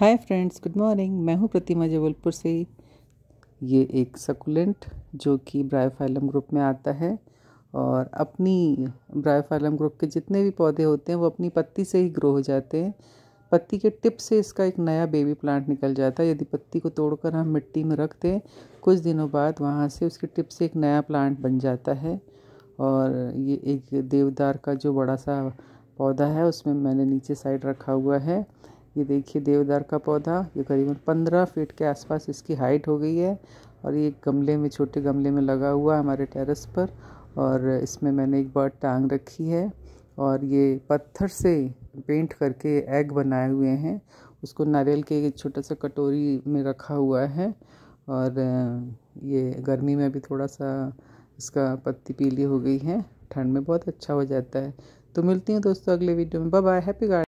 hi friends good morning मैं हूँ प्रतिमा जबलपुर से ये एक सकुलेंट जो कि ब्रायोफाइलम ग्रुप में आता है और अपनी ब्रायोफाइलम ग्रुप के जितने भी पौधे होते हैं वो अपनी पत्ती से ही ग्रो हो जाते हैं पत्ती के टिप से इसका एक नया बेबी प्लांट निकल जाता है यदि पत्ती को तोड़कर हम मिट्टी में रख दें कुछ दिनों बाद वहाँ से उसके टिप से एक नया प्लांट बन जाता है और ये एक देवदार का जो बड़ा सा पौधा है उसमें मैंने नीचे साइड रखा हुआ है ये देखिए देवदार का पौधा ये करीबन पंद्रह फीट के आसपास इसकी हाइट हो गई है और ये गमले में छोटे गमले में लगा हुआ है हमारे टेरेस पर और इसमें मैंने एक बार टांग रखी है और ये पत्थर से पेंट करके एग बनाए हुए हैं उसको नारियल के एक छोटा सा कटोरी में रखा हुआ है और ये गर्मी में भी थोड़ा सा इसका पत्ती पीली हो गई है ठंड में बहुत अच्छा हो जाता है तो मिलती हूँ दोस्तों अगले वीडियो में बाय बाय हैप्पी गार्डन